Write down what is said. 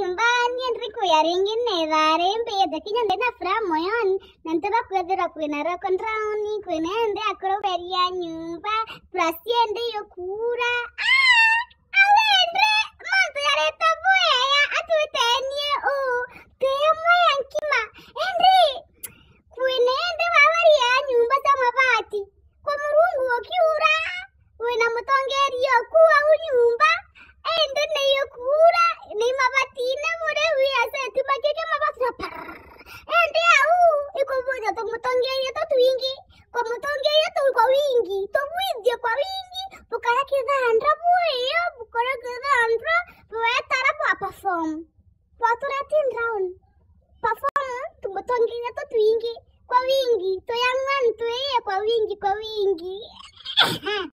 bañan rico y tukaongeza tu wingi kwa mutongeza tu kwa wingi tubwidye kwa wingi bukarakiza handra buyo bukarakiza handra buwetara bwa pafom bwatureta pafom perform tumutongeza tu kwa wingi tuyang'an tuiye kwa wingi kwa wingi